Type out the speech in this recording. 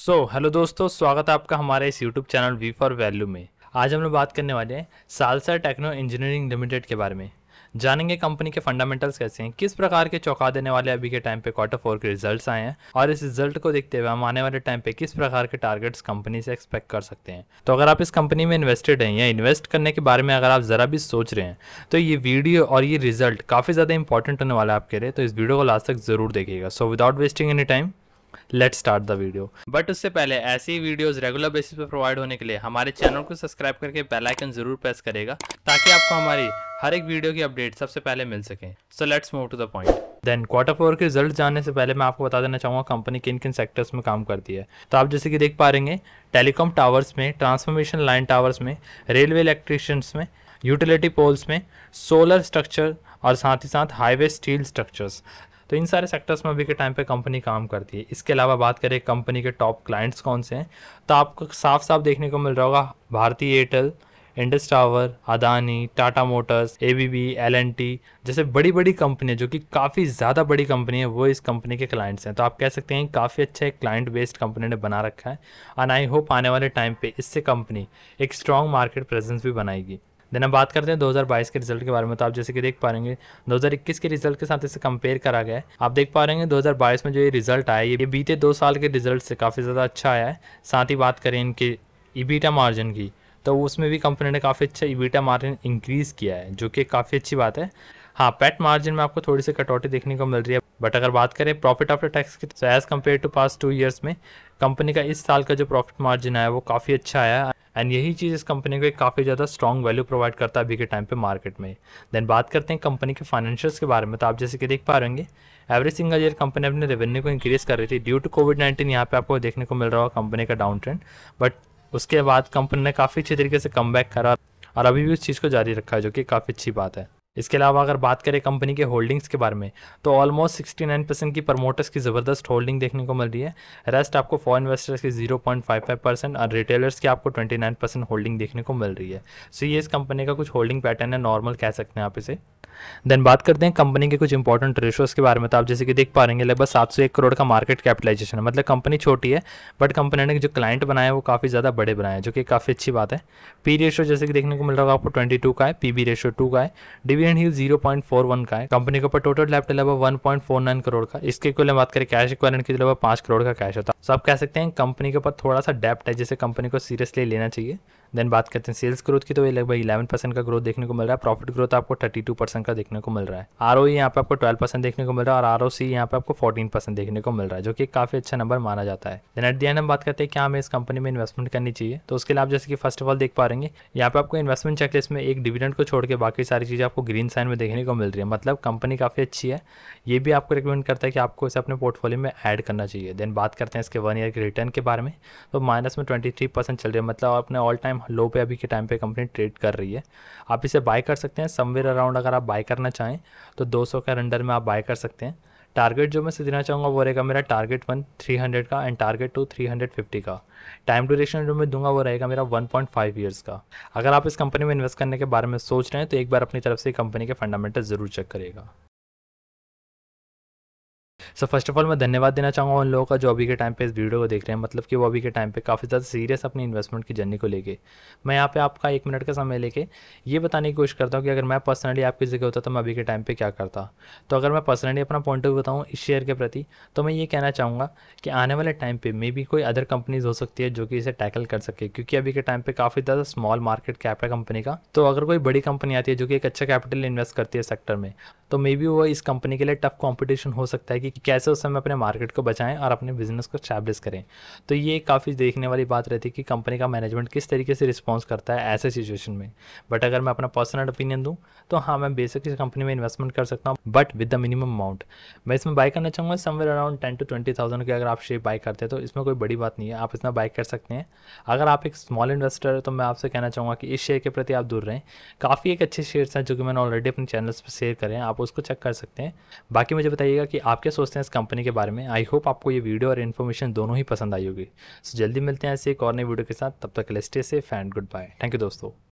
सो so, hello दोस्तों स्वागत है आपका हमारे इस YouTube channel V for value में आज हम लोग बात करने वाले हैं सालसा टेक्नो इंजीनियरिंग लिमिटेड के बारे में जानेंगे कंपनी के फंडामेंटल्स कैसे हैं किस प्रकार के चौंका देने वाले अभी के टाइम पे क्वार्टर फोर के रिजल्ट्स आए हैं और इस रिजल्ट को देखते हुए हम आने वाले टाइम पे किस प्रकार के टारगेट्स कंपनी से एक्सपेक्ट कर सकते हैं तो अगर आप इस कंपनी में इन्वेस्टेड हैं या इन्वेस्ट करने के बारे में अगर आप ज़रा भी सोच रहे हैं तो ये वीडियो और ये रिजल्ट काफ़ी ज़्यादा इंपॉर्टेंट होने वाला है आपके लिए तो इस वीडियो को लास्ट तक ज़रूर देखिएगा so without wasting any time let start the video but उससे पहले ऐसी वीडियोस रेगुलर बेसिस पर प्रोवाइड होने के लिए हमारे चैनल को सब्सक्राइब करके बेल आइकन जरूर प्रेस करेगा ताकि आपको हमारी हर एक वीडियो की अपडेट सबसे पहले मिल सके so let's move to the point then quarter four के रिजल्ट जानने से पहले मैं आपको बता देना चाहूँगा कंपनी किन किन सेक्टर्स में काम करती है तो आप जैसे कि देख पा रहे टेलीकॉम टावर्स में ट्रांसफॉर्मेशन लाइन टावर्स में रेलवे इलेक्ट्रिशियंस में यूटिलिटी पोल्स में सोलर स्ट्रक्चर और साथ ही साथ हाईवे स्टील स्ट्रक्चर्स तो इन सारे सेक्टर्स में अभी के टाइम पे कंपनी काम करती है इसके अलावा बात करें कंपनी के टॉप क्लाइंट्स कौन से हैं तो आपको साफ साफ देखने को मिल रहा होगा भारतीय Airtel Indus tower Adani Tata Motors A B B L N T जैसे बड़ी बड़ी कंपनी जो कि काफ़ी ज़्यादा बड़ी कंपनी है वो इस कंपनी के क्लाइंट्स हैं तो आप कह सकते हैं काफ़ी अच्छा एक क्लाइंट बेस्ड कंपनी ने बना रखा है एंड आई होप आने वाले टाइम पे इससे कंपनी एक स्ट्रॉन्ग मार्केट प्रेजेंस भी बनाएगी देन हम बात करते हैं 2022 के रिजल्ट के बारे में तो आप जैसे कि देख पा रहे हैं 2021 के रिजल्ट के साथ इसे कंपेयर करा गया है आप देख पा रहे हैं 2022 में जो ये रिजल्ट आया ये बीते दो साल के रिजल्ट से काफ़ी ज़्यादा अच्छा आया है साथ ही बात करें इनके इबीटा मार्जिन की तो उसमें भी कंपनी ने काफ़ी अच्छा इबीटा मार्जिन इंक्रीज़ किया है जो कि काफ़ी अच्छी बात है हाँ पेट मार्जिन में आपको थोड़ी सी कटौती देखने को मिल रही है बट अगर बात करें प्रॉफिट आफ्टर टैक्स की तो as compare to past two years में कंपनी का इस साल का जो प्रॉफिट मार्जिन आया वो काफ़ी अच्छा आया एंड यही चीज़ इस कंपनी को एक काफ़ी ज़्यादा स्ट्रॉन्ग वैल्यू प्रोवाइड करता है अभी के टाइम पे मार्केट में देन बात करते हैं कंपनी के फाइनेंशियल्स के बारे में तो आप जैसे कि देख पा रहे होंगे एवरी सिंगल ईयर कंपनी अपने रेवेन्यू को इंक्रीज़ कर रही थी ड्यू टू कोविड नाइन्टीन यहाँ पे आपको देखने को मिल रहा होगा कंपनी का डाउन ट्रेंड बट उसके बाद कंपनी ने काफ़ी अच्छे तरीके से कम करा और अभी भी उस चीज़ को जारी रखा है जो कि काफ़ी अच्छी बात है इसके अलावा अगर बात करें कंपनी के होल्डिंग्स के बारे में तो ऑलमोस्ट 69 परसेंट की प्रमोटर्स की ज़बरदस्त होल्डिंग देखने को मिल रही है रेस्ट आपको फॉरेन इन्वेस्टर्स की 0.55 परसेंट और रिटेलर्स की आपको 29 परसेंट होल्डिंग देखने को मिल रही है सो ये इस कंपनी का कुछ होल्डिंग पैटर्न है नॉर्मल कह सकते हैं आप इसे देन बात करते हैं कंपनी के कुछ इंपॉर्टेंट रेशोज़ के बारे में तो आप जैसे कि देख पा रहे लगभग सात सौ एक करोड़ का मार्केट कैपिटलाइजेशन है मतलब कंपनी छोटी है बट कंपनी ने जो क्लाइंट बनाया वो काफ़ी ज़्यादा बड़े बनाए हैं जो कि काफ़ी अच्छी बात है पी रेशो जैसे कि देखने को मिल रहा होगा आपको ट्वेंटी का है पी रेशो टू का है डी डिविडेंड फोर 0.41 का है कंपनी के ऊपर टोटल लैप फोर 1.49 करोड़ का इसके इक्वल बात करें कैश इक्वलेंट के लगभग पांच करोड़ का कैश होता है आप कह सकते हैं कंपनी के ऊपर थोड़ा सा डेप्ट है जिसे कंपनी को सीरियसली लेना चाहिए देन बात करते हैं सेल्स ग्रोथ की तो ये लगभग इलेवन परसेंट का ग्रोथ देखने को मिल रहा है प्रॉफिट ग्रोथ आपको थर्टी टू परसेंट का देखने को मिल रहा है आर ओ e यहाँ पर आपको ट्वेल्व परसेंट देखने को मिल रहा है और आर ओ सी यहाँ पे आपको फोर्टीन परसेंट देखने को मिल रहा है जो कि काफी अच्छा नंबर माना जाता है देन एट दी एंड हम बात करते हैं क्या हमें इस कंपनी में इन्वेस्टमेंट करनी चाहिए तो उसके लिए आप जैसे कि फर्स्ट ऑफ ऑल देख पा रहे यहाँ पे आपको इन्वेस्टमेंट चेकलिस्ट में एक डिविडेंड को छोड़ के बाकी सारी चीज़ें आपको ग्रीन साइन में देखने को मिल रही है मतलब कंपनी काफ़ी अच्छी है ये भी आपको रिकमेंड करता है कि आपको इसे अपने पोर्टफोलियो में ऐड करना चाहिए देन बात करते हैं इसके वन ईयर के रिटर्न के बारे में तो माइनस में ट्वेंटी थ्री परसेंट चल रही है मतलब आपने ऑल टाइम लो पे अभी के टाइम पे कंपनी ट्रेड कर रही है आप इसे बाय कर सकते हैं समवेयर अराउंड अगर आप बाय करना चाहें तो 200 के अंडर में आप बाय कर सकते हैं टारगेट जो मैं से देना चाहूँगा वो रहेगा मेरा टारगेट वन 300 का एंड टारगेट टू 350 का टाइम ड्यूरेशन जो मैं दूंगा वो रहेगा मेरा 1.5 पॉइंट का अगर आप इस कंपनी में इन्वेस्ट करने के बारे में सोच रहे हैं तो एक बार अपनी तरफ से कंपनी के फंडामेंटल ज़रूर चेक करेगा सो फर्स्ट ऑफ ऑल मैं धन्यवाद देना चाहूँगा उन लोगों का जो अभी के टाइम पे इस वीडियो को देख रहे हैं मतलब कि वो अभी के टाइम पे काफ़ी ज़्यादा सीरियस अपनी इन्वेस्टमेंट की जर्नी को लेके मैं यहाँ पे आपका एक मिनट का समय लेके ये बताने की कोशिश करता हूँ कि अगर मैं पर्सनली आपकी जगह होता तो मैं अभी के टाइम पर क्या करता तो अगर मैं पर्सनली अपना पॉइंट ऑफ व्यू बताऊँ इस शेयर के प्रति तो मैं ये कहना चाहूँगा कि आने वाले टाइम पर मे भी कोई अदर कंपनीज हो सकती है जो कि इसे टैकल कर सके क्योंकि अभी के टाइम पर काफ़ी ज़्यादा स्मॉल मार्केट कैप है कंपनी का तो अगर कोई बड़ी कंपनी आती है जो कि एक अच्छा कैपिटल इन्वेस्ट करती है सेक्टर में तो मे बी वो इस कंपनी के लिए टफ कॉम्पिटिशन हो सकता है कि कैसे उस समय अपने मार्केट को बचाएं और अपने बिजनेस को स्टैब्लिश करें तो ये काफ़ी देखने वाली बात रहती है कि कंपनी का मैनेजमेंट किस तरीके से रिस्पॉन्स करता है ऐसे सिचुएशन में बट अगर मैं अपना पर्सनल ओपिनियन दूँ तो हाँ मैं बेसिक इस कंपनी में इन्वेस्टमेंट कर सकता हूँ but with the minimum amount मैं इसमें बाई करना चाहूँगा somewhere around ten to twenty thousand की अगर आप शेयर बाई करते हैं तो इसमें कोई बड़ी बात नहीं है आप इसमें बाई कर सकते हैं अगर आप एक स्मॉल इन्वेस्टर है तो मैं आपसे कहना चाहूँगा कि इस शेयर के प्रति आप दूर रहें काफ़ी एक अच्छे शेयर्स हैं जो कि मैंने ऑलरेडी अपने चैनल्स पर शेयर करें आप उसको चेक कर सकते हैं बाकी मुझे बताइएगा कि आप क्या सोचते हैं इस कंपनी के बारे में आई होप आपको ये वीडियो और इन्फॉर्मेशन दोनों ही पसंद आई होगी सो जल्दी मिलते हैं ऐसे एक और नई वीडियो के साथ तब तक लेस्टे से फैंड गुड बाय थैंक यू दोस्तों